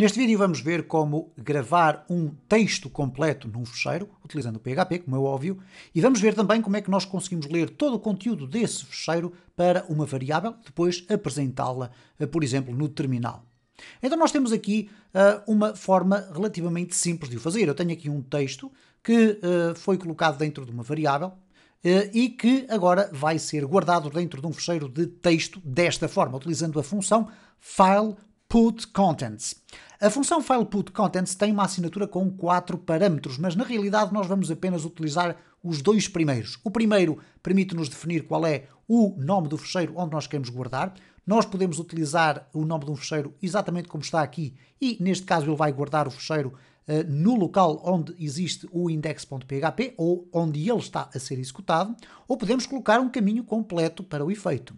Neste vídeo vamos ver como gravar um texto completo num fecheiro, utilizando o PHP, como é óbvio, e vamos ver também como é que nós conseguimos ler todo o conteúdo desse fecheiro para uma variável, depois apresentá-la, eh, por exemplo, no terminal. Então nós temos aqui uh, uma forma relativamente simples de o fazer. Eu tenho aqui um texto que uh, foi colocado dentro de uma variável uh, e que agora vai ser guardado dentro de um fecheiro de texto desta forma, utilizando a função file put contents. A função file put contents tem uma assinatura com quatro parâmetros, mas na realidade nós vamos apenas utilizar os dois primeiros. O primeiro permite-nos definir qual é o nome do fecheiro onde nós queremos guardar. Nós podemos utilizar o nome de um fecheiro exatamente como está aqui e, neste caso, ele vai guardar o fecheiro uh, no local onde existe o index.php ou onde ele está a ser executado, ou podemos colocar um caminho completo para o efeito.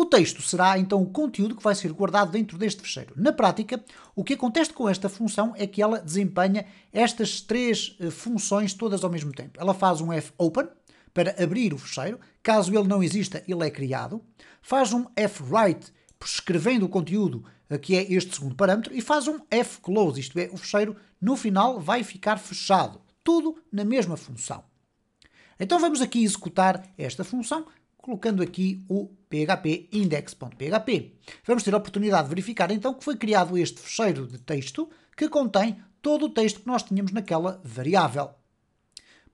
O texto será então o conteúdo que vai ser guardado dentro deste fecheiro. Na prática, o que acontece com esta função é que ela desempenha estas três eh, funções todas ao mesmo tempo. Ela faz um fopen para abrir o fecheiro, caso ele não exista, ele é criado. Faz um fwrite escrevendo o conteúdo, eh, que é este segundo parâmetro, e faz um fclose, isto é, o fecheiro no final vai ficar fechado. Tudo na mesma função. Então vamos aqui executar esta função colocando aqui o PHP index.php. Vamos ter a oportunidade de verificar então que foi criado este fecheiro de texto que contém todo o texto que nós tínhamos naquela variável.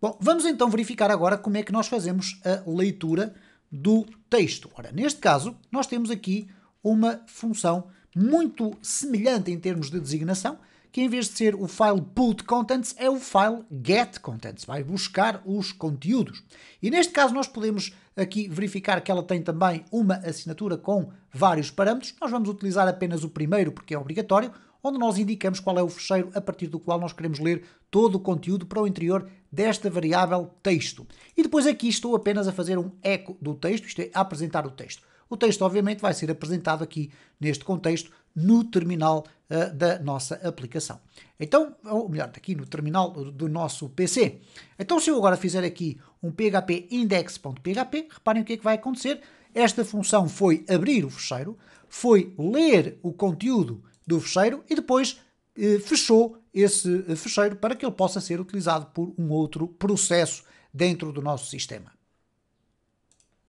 Bom, vamos então verificar agora como é que nós fazemos a leitura do texto. Ora, neste caso, nós temos aqui uma função muito semelhante em termos de designação, que em vez de ser o file put contents, é o file get contents, vai buscar os conteúdos. E neste caso nós podemos aqui verificar que ela tem também uma assinatura com vários parâmetros. Nós vamos utilizar apenas o primeiro porque é obrigatório, onde nós indicamos qual é o fecheiro a partir do qual nós queremos ler todo o conteúdo para o interior desta variável texto. E depois aqui estou apenas a fazer um eco do texto, isto é, a apresentar o texto. O texto, obviamente, vai ser apresentado aqui neste contexto no terminal uh, da nossa aplicação. Então, ou melhor, aqui no terminal do nosso PC. Então, se eu agora fizer aqui um php index.php, reparem o que é que vai acontecer. Esta função foi abrir o fecheiro, foi ler o conteúdo do fecheiro e depois eh, fechou esse eh, fecheiro para que ele possa ser utilizado por um outro processo dentro do nosso sistema.